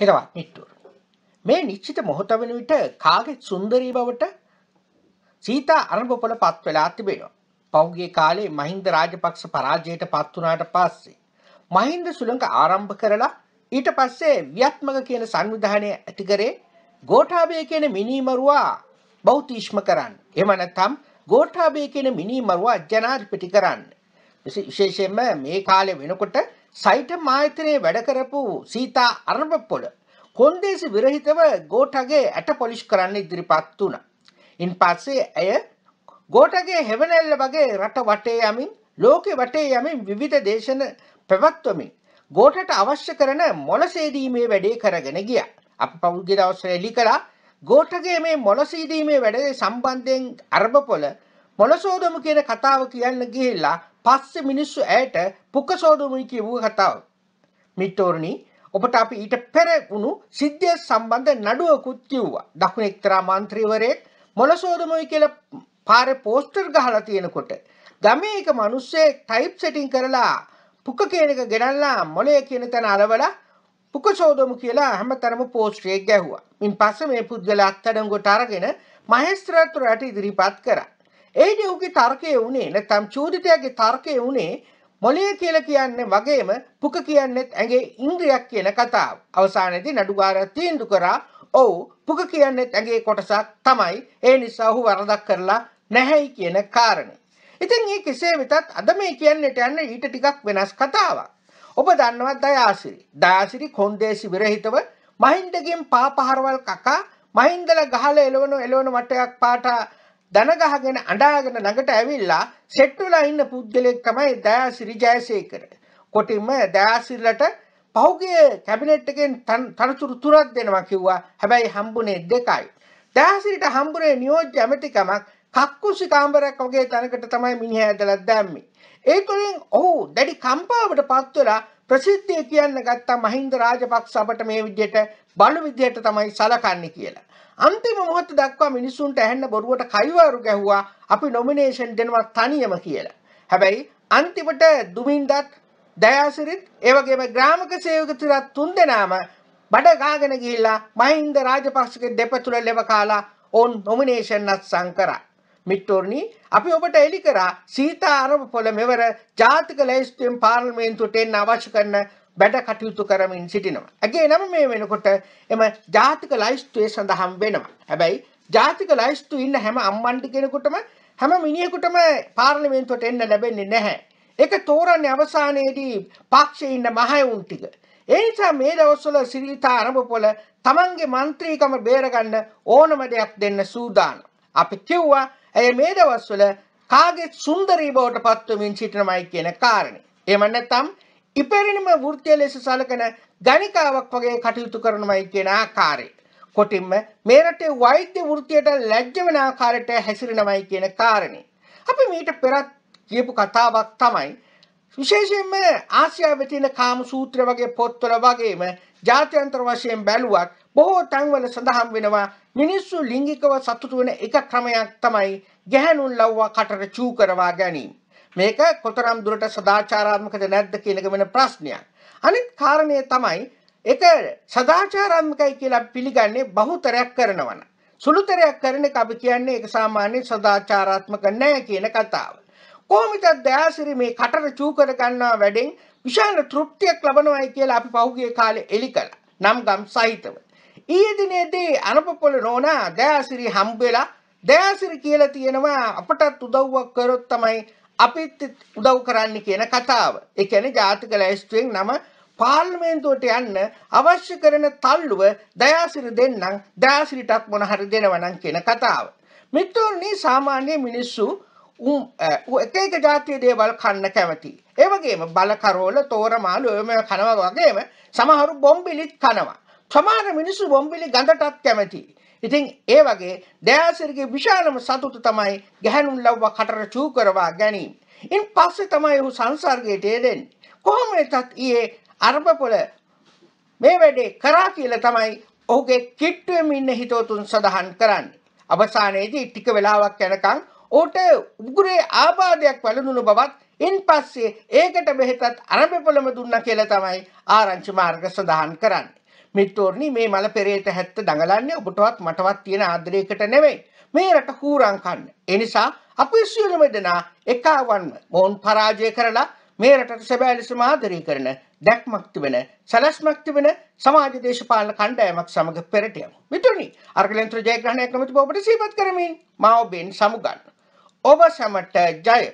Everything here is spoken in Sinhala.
හෙරවත් නිට්ටුව. මේ නිශ්චිත මොහොත වෙන විට කාගෙත් සුන්දරී බවට සීතා අරබපොල පත් වෙලා තිබෙනවා. පෞගේ කාලේ මහින්ද රාජපක්ෂ පරාජයට පත් වුණාට පස්සේ මහින්ද සුළඟ ආරම්භ කරලා ඊට පස්සේ ව්‍යත්මක කියන සංවිධානය ඇති කරේ ගෝඨාභය කියන මිනිමරුවා බෞද්ධීෂ්ම කරන්න. එහෙම නැත්නම් ගෝඨාභය කියන මිනිමරුවා ජනාධිපති කරන්න. විශේෂයෙන්ම මේ කාලේ වෙනකොට සයිටම් ආයතනයේ වැඩ කරපු සීතා අරණපොළ කොන්දේසි විරහිතව ගෝටගේ ඇට පොලිෂ් කරන්න ඉදිරිපත් වුණ. ඉන් පස්සේ ඇය ගෝටගේ හෙවනැල්ල වගේ රට වටේ යමින් ලෝකෙ වටේ යමින් විවිධ දේශන පැවත්වමින් ගෝටට අවශ්‍ය කරන මොලසේදීමේ වැඩේ කරගෙන ගිය. අප පෞද්ගි දවස්ස එලි කලා ගෝටගේ මේ මොලසීදීමේ වැඩේ සම්බන්ධයෙන් අර්භපොල මොලසෝදම කියන කතාව කියන්න ගිහිල්ලා පස්සේ මිනිස්සු ඇයට පුකසෝදමුයි කියවූ කතාව. මිටෝරණි ඔබට අපි ඊට පෙර වුණු සිද්ධිය සම්බන්ධ නඩුවකුත් කිව්වා. දකුණ එක්තරා මන්ත්‍රීවරයෙක් මොලසෝදමුයි කියලා පාරේ පෝස්ටර් ගහලා තියෙනකොට ගමේ එක මිනිස්සේ ටයිප් සෙටින් කරලා පුක කියන එක ගෙනල්ලා මොලේ කියන තැන අරවලා පුක සෝදමු කියලා හැමතරම පෝස්ටරයක් ගැහුවා. මින් පස්සේ මේ පුද්ගලයා අත්අඩංගුවට අරගෙන මහේස්ත්‍රාත්වරයාට ඉදිරිපත් කරා. ඒදී ඔහුගේ තර්කය වුණේ නැත්නම් චූදිතයාගේ තර්කය වුණේ මොළය කියලා කියන්නේ වගේම පුක කියන්නේත් ඇඟේ ඉන්ද්‍රියක් කියන කතාව. අවසානයේදී නඩුකාරයා තීන්දුව කරා ඔව් පුක කියන්නේත් ඇඟේ කොටසක් තමයි. ඒ නිසා ඔහු වරදක් කරලා නැහැයි කියන කාරණේ. ඉතින් මේ කෙසේ වෙතත් අද මේ කියන්නට යන ඊට ටිකක් වෙනස් කතාවක්. ඔබ දන්නවා දයාසිරි. දයාසිරි කොන්දේසි විරහිතව මහින්දගෙන් පාපහරවල් කකා මහින්දල ගහලා එළවණු එළවණු වටයක් පාට දනගහගෙන අඩාගෙන ළඟට ඇවිල්ලා සෙට්ටුලා ඉන්න පුද්ගලෙක් තමයි දයාසිරි ජයසේකර. කොටින්ම දයාසිරලට පහුගේ කැබිනට් එකෙන් තනතුරු තුනක් දෙනවා කිව්වා. හැබැයි හම්බුනේ දෙකයි. දයාසිරිට හම්බුනේ නියෝජ්‍ය ඇමතිකමක් කක්කුසි කාමරයක් වගේ තැනකට තමයි මිනිහ ඇදලා දැම්මේ. ඒ තුළින් ඔහු දැඩි කම්පාවට පත්වලා ප්‍රසිද්ධිය කියන්න ගත්තා මහින්ද රාජපක්ෂ අපට මේ විදිහට බලු විදිහට තමයි සලකන්නේ කියලා. අන්තිම මොහොත දක්වා මිනිස්සුන්ට ඇහෙන්න බොරුවට කයිවාරු ගැහුවා අපි නොමිනේෂන් දෙනවා තනියම කියලා. හැබැයි අන්තිමට දුමින්දත් දයාසිරිත් ඒවගේම ග්‍රාමක සේවකතුරත් තුන් දෙනාම බඩ ගාගෙන ගිහිල්ලා මහින්ද රාජපක්ෂගේ දෙපතුල ලෙව කාලා ඔවුන් නොමිනේෂන් අත්සන් කරා. මිට්ටෝර්නි අපි ඔබට එලි කරා සීතා අරබ පොළ මෙවර ජාතික ලැයිස්තුවෙන් පාර්ලිමේන්තුවට එන්න අවශ්‍ය කරන වැඩ කටයුතු කරමින් සිටිනවා. ඇගේ නම මේ වෙනකොට එම ජාතික ලයිස්තුවේ සඳහම් වෙනවා. හැබැයි ජාතික ලයිස්තු ඉන්න හැම අම්මන්ටි කෙනෙකුටම හැම මිනිහෙකුටම පාර්ලිමේන්තුවට එන්න ලැබෙන්නේ නැහැ. ඒක තෝරන්නේ අවසානයේදී පක්ෂයේ ඉන්න මහයුන් ටික. ඒ නිසා මේ දවස්වල සිරිතා අරඹපොළ තමන්ගේ മന്ത്രിකම බේරගන්න ඕනම දෙයක් දෙන්න සූදානම්. අපි කිව්වා ඇය මේ දවස්වල කාගේ සුන්දරී බවට පත්වමින් සිටිනමයි කියන කාරණේ. එහෙම නැත්නම් ඉපැරණිම වෘත්තීය ලෙස සලකන ගණිකාවක් වගේ කටයුතු කරනවයි කියන ආකාරය. කොටින්ම මේ රටේ වෛද්‍ය වෘත්තියට ලැජ්ජ වෙන ආකාරයට හැසිරෙනවයි කියන කාරණේ. අපි මීට පෙරත් කියපු කතාවක් තමයි විශේෂයෙන්ම ආසියාවේ තියෙන කාම සූත්‍ර වගේ පොත්වල වගේම ජාත්‍යන්තර වශයෙන් බැලුවත් බොහෝ තැන්වල සඳහන් වෙනවා මිනිස්සු ලිංගිකව සතුටු වෙන එක ක්‍රමයක් තමයි ගැහැණුන් ලව්වා කටට චූ කරවා ගැනීම. මේක කොතරම් දුරට සදාචාරාත්මකද නැද්ද කියන එක වෙන ප්‍රශ්නයක්. අනිත් කාරණය තමයි ඒක සදාචාරාත්මකයි කියලා පිළිගන්නේ බහුතරයක් කරනවන. සුළුතරයක් කරන එක අපි කියන්නේ ඒක සාමාන්‍ය සදාචාරාත්මක නැහැ කියන කතාව. කොහොමද දයාසිරි මේ කටට චූ කර ගන්නා වැඩෙන් විශාල තෘප්තියක් ලබනවායි කියලා අපි පහුගිය කාලේ එලි කළා. නම් ගම් සහිතව. ඊයේ දිනේදී අනපපොළ නෝනා දයාසිරි හම්බෙලා දයාසිරි කියලා තියෙනවා අපටත් උදව්වක් කරොත් තමයි අපිත් උදව් කරන්න කියන කතාව. ඒ කියන්නේ ජාතික ලැයිස්තුවෙන් නම පාර්ලිමේන්තුවට යන්න අවශ්‍ය කරන තල්ලුව දයාසිරි දෙන්නම් දයාසිරිටත් මොන හරි දෙනවනම් කියන කතාව. මිත්‍රෝනි සාමාන්‍ය මිනිස්සු එක එක ජාතිය දේවල් කන්න කැමති. ඒ වගේම බලකරෝල තෝරමාළු ඔයම කනවා වගේම සමහරු බොම්බිලිත් කනවා. සමහර මිනිස්සු බොම්බිලි ගඳටත් කැමති. ඉතින් ඒ වගේ දයාසිරිගේ විශාලම සතුට තමයි ගැහැණුන් ලව්ව කටට චූ කරවා ගැනීම. ඉන් පස්සේ තමයි ඔහු සංසර්ගයට එදෙන්නේ. කොහොම වෙතත් ඊයේ අරබපොළ මේ වැඩේ කරා කියලා තමයි ඔහුගේ කිට්ටුවෙම ඉන්න හිතවතුන් සඳහන් කරන්නේ. අවසානයේදී ටික වෙලාවක් යනකම් ඔහුට උගුරේ ආබාධයක් වැළඳුණු බවත් ඉන් පස්සේ ඒකට බෙහෙතත් අරබපොළම දුන්නා කියලා තමයි ආරංචි මාර්ග සඳහන් කරන්නේ. මිත්‍රෝනි මේ මල පෙරේට හැත්ත දඟලන්නේ ඔබටවත් මටවත් තියෙන ආදරයකට නෙවෙයි. මේ රට හූරං කන්න. එනිසා අපි සියලුම දෙනා එකවන්ව මොවුන් පරාජය කරලා මේ රටට සැබෑ ලෙස ආදරය කරන දැක්මක් තිබෙන සැලැස්මක් තිබෙන සමාජ දේශපාලන කණ්ඩායමක් සමග පෙරට යමු. මිතුරනි, අර්ගලෙන්ත්‍ර ජයග්‍රහණය කමිටුව ඔබට සිහිපත් කරමින් මා ඔබෙන් සමුගන්න. ඔබ සැමට ජය.